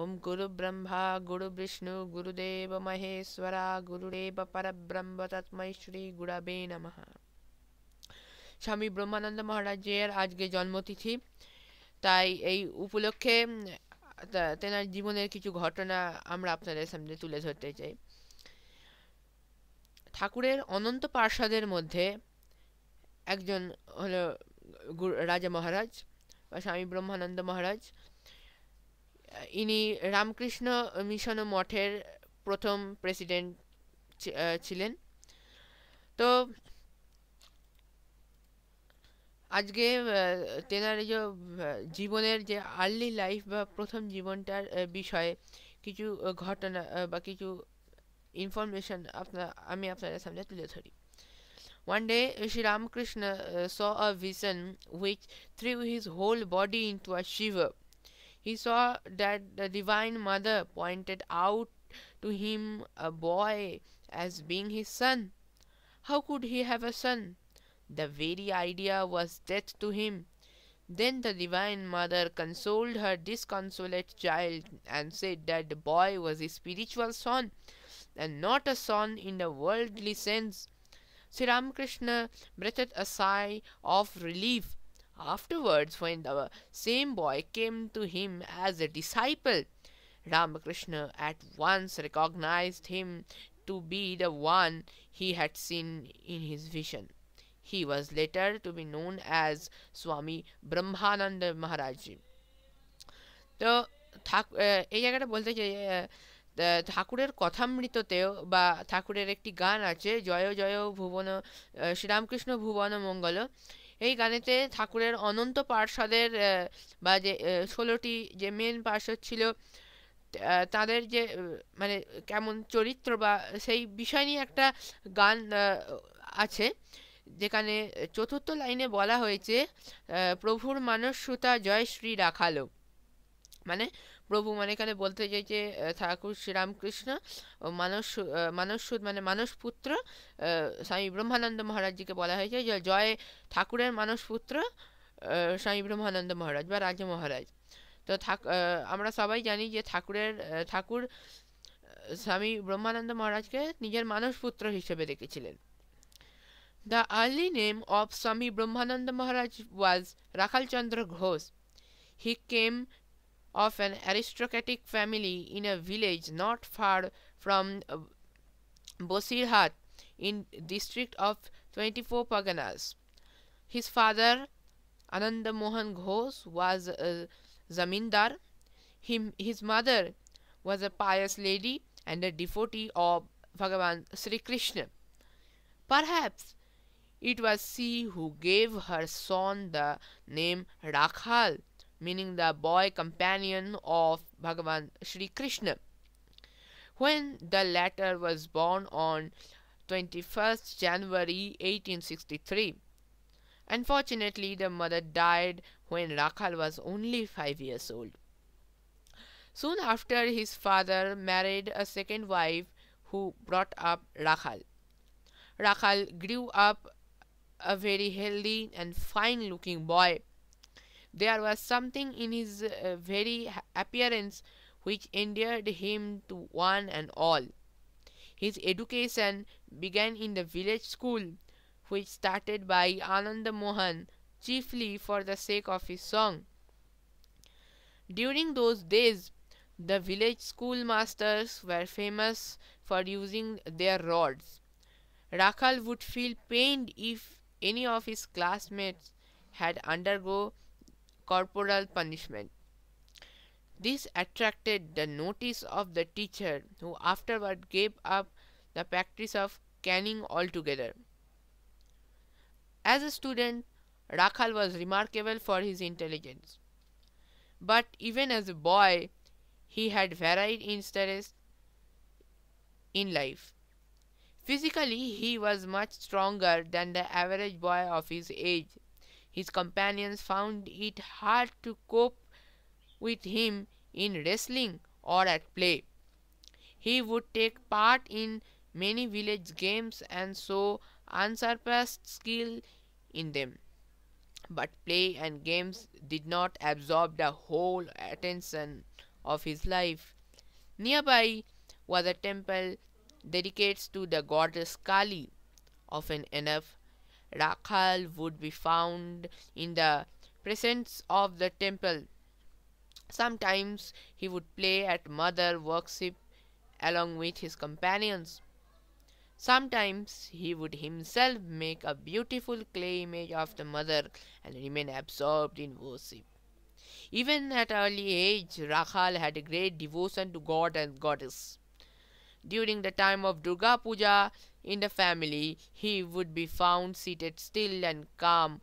ওম গুরু ব্রহ্মা গুরু বিষ্ণু গুরুদেব মহেশ্বরা গুরুদেব परब्रह्म तत्मय श्री गुड़ाबे नम স্বামী ব্রহ্মানন্দ মহারাজের আজকে জন্মতিথি তাই এই উপলক্ষে তেনার জীবনের কিছু ঘটনা আমরা আপনাদের সামনে তুলে ধরতে চাই ঠাকুরের অনন্ত পার্ষদের মধ্যে একজন হলো রাজা মহারাজ বা স্বামী ব্রহ্মানন্দ মহারাজ ইনি রামকৃষ্ণ মিশন মঠের প্রথম প্রেসিডেন্ট ছিলেন তো আজকে তেনার যে জীবনের যে আর্লি লাইফ বা প্রথম জীবনটার বিষয়ে কিছু ঘটনা বা কিছু ইনফরমেশন আপনার আমি আপনাদের সামনে তুলে ধরি one day Shri Ramakrishna saw a vision vision through his whole body into a Shiv He saw that the Divine Mother pointed out to him a boy as being his son. How could he have a son? The very idea was death to him. Then the Divine Mother consoled her disconsolate child and said that the boy was his spiritual son and not a son in the worldly sense. Sri Ramakrishna breathed a sigh of relief Afterwards, when the same boy came to him as a disciple, Ramakrishna at once recognized him to be the one he had seen in his vision. He was later to be known as Swami Brahmananda Maharaji. তো এই জায়গাটা বলতে চাই ঠাকুরের কথামৃততেও বা ঠাকুরের একটি গান আছে জয় জয় ভুবন শ্রীরামকৃষ্ণ ভুবন মঙ্গল এই গানেতে ঠাকুরের অনন্ত পার্ষদের বা যে ষোলোটি যে মেন পার্ষদ ছিল তাদের যে মানে কেমন চরিত্র বা সেই বিষয় নিয়ে একটা গান আছে যেখানে চতুর্থ লাইনে বলা হয়েছে প্রভুর মানস সুতা জয় শ্রী রাখালো মানে প্রভু মানে এখানে বলতে চাই যে ঠাকুর শ্রীরামকৃষ্ণ ও মানস মানসুদ মানে মানসপুত্র স্বামী ব্রহ্মানন্দ মহারাজজিকে বলা হয়েছে যে জয় ঠাকুরের মানস পুত্র স্বামী ব্রহ্মানন্দ মহারাজ বা রাজা মহারাজ তো আমরা সবাই জানি যে ঠাকুরের ঠাকুর স্বামী ব্রহ্মানন্দ মহারাজকে নিজের মানস পুত্র হিসেবে রেখেছিলেন দ্য আর্লি নেম অফ স্বামী ব্রহ্মানন্দ মহারাজ ওয়াজ রাখালচন্দ্র ঘোষ হি কেম of an aristocratic family in a village not far from uh, Bosirhat in district of 24 Paganas. His father Ananda Mohan Ghosh was a zamindar. Him, his mother was a pious lady and a devotee of Bhagavan Sri Krishna. Perhaps it was she who gave her son the name Rakhal meaning the boy companion of Bhagavan Sri Krishna. When the latter was born on 21st January 1863. Unfortunately, the mother died when Rakhal was only 5 years old. Soon after, his father married a second wife who brought up Rakhal. Rakhal grew up a very healthy and fine looking boy there was something in his uh, very appearance which endeared him to one and all. His education began in the village school, which started by Ananda Mohan chiefly for the sake of his song. During those days, the village schoolmasters were famous for using their rods. Rakhal would feel pained if any of his classmates had undergone corporal punishment. This attracted the notice of the teacher who afterward gave up the practice of canning altogether. As a student, Rakhal was remarkable for his intelligence. But even as a boy, he had varied interests in life. Physically, he was much stronger than the average boy of his age his companions found it hard to cope with him in wrestling or at play. He would take part in many village games and show unsurpassed skill in them. But play and games did not absorb the whole attention of his life. Nearby was a temple dedicated to the goddess Kali. Often enough, Rakhal would be found in the presence of the temple. Sometimes he would play at mother worship along with his companions. Sometimes he would himself make a beautiful clay image of the mother and remain absorbed in worship. Even at early age, Rakhal had a great devotion to god and goddess. During the time of Durga Puja, in the family, he would be found seated still and calm,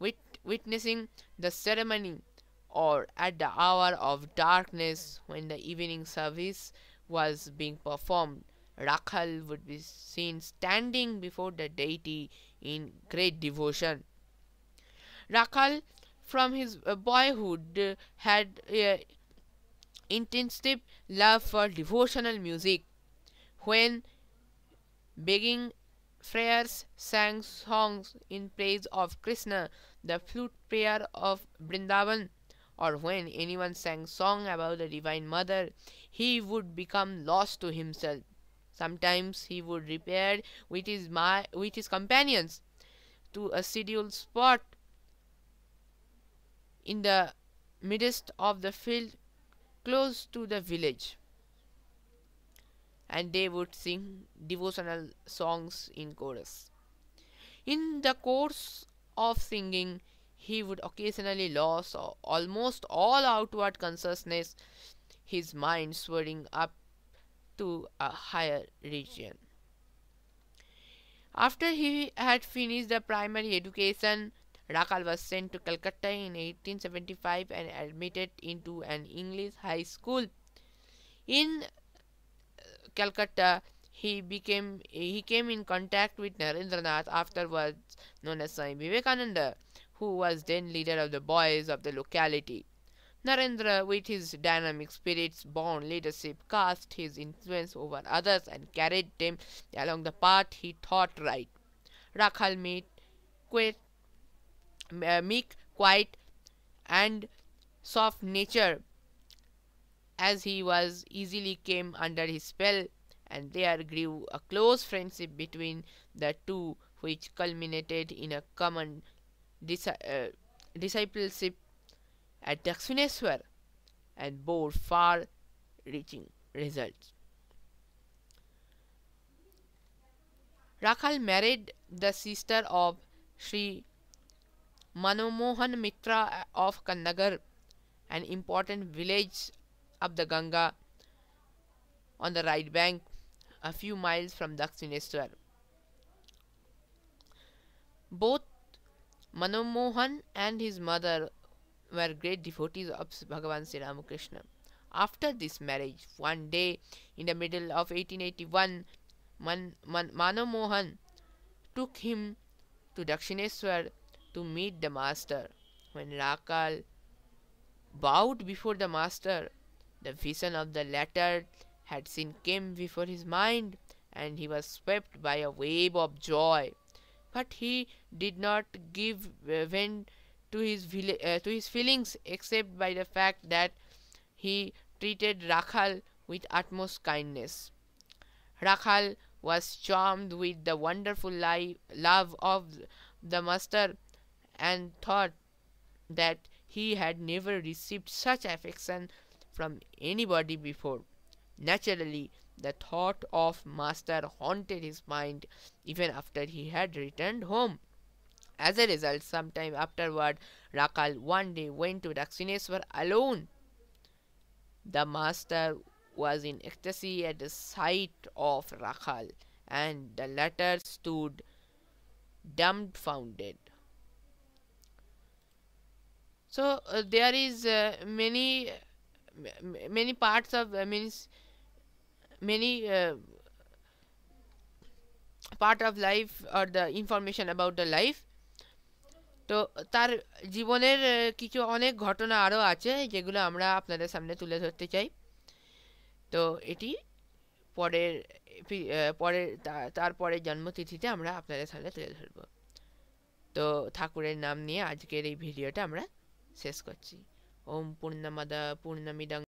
wit witnessing the ceremony, or at the hour of darkness when the evening service was being performed. Rakhal would be seen standing before the deity in great devotion. Rakhal, from his uh, boyhood, had a uh, intensive love for devotional music. When begging friars sang songs in praise of Krishna, the flute player of Brindavan, or when anyone sang song about the Divine Mother, he would become lost to himself. Sometimes he would repair with his, ma- with his companions to a scheduled spot in the midst of the field close to the village and they would sing devotional songs in chorus. In the course of singing, he would occasionally lose almost all outward consciousness, his mind swirling up to a higher region. After he had finished the primary education, Rakal was sent to Calcutta in 1875 and admitted into an English high school. In Calcutta, he became he came in contact with Narendranath afterwards known as Swami Vivekananda, who was then leader of the boys of the locality. Narendra, with his dynamic spirits born leadership, cast his influence over others and carried them along the path he thought right. Rakhal meet, quite, uh, meek, quiet, and soft nature as he was easily came under his spell and there grew a close friendship between the two which culminated in a common uh, discipleship at Dakshineswar and bore far reaching results. Rakhal married the sister of Sri Manomohan Mitra of Kandagar, an important village up the Ganga on the right bank, a few miles from Dakshineswar. Both Manomohan and his mother were great devotees of Bhagavan Sri Ramakrishna. After this marriage, one day in the middle of 1881, Man- Man- Manomohan took him to Dakshineswar to meet the master. When Rakal bowed before the master, the vision of the latter had seen came before his mind, and he was swept by a wave of joy. But he did not give vent to his uh, to his feelings except by the fact that he treated Rakhal with utmost kindness. Rakhal was charmed with the wonderful li- love of the master and thought that he had never received such affection from anybody before. Naturally, the thought of master haunted his mind even after he had returned home. As a result, sometime afterward, Rakal one day went to Dakshineswar alone. The master was in ecstasy at the sight of Rakal, and the latter stood dumbfounded. So uh, there is uh, many many parts of uh, means many uh, part of life or the information about the life তো তার জীবনের কিছু অনেক ঘটনা আরও আছে যেগুলো আমরা আপনাদের সামনে তুলে ধরতে চাই তো এটি পরের পরের তারপরের জন্মতিথিতে আমরা আপনাদের সামনে তুলে ধরব তো ঠাকুরের নাম নিয়ে আজকের এই ভিডিওটা আমরা শেষ করছি ओम पूर्णमद पूर्णमिदं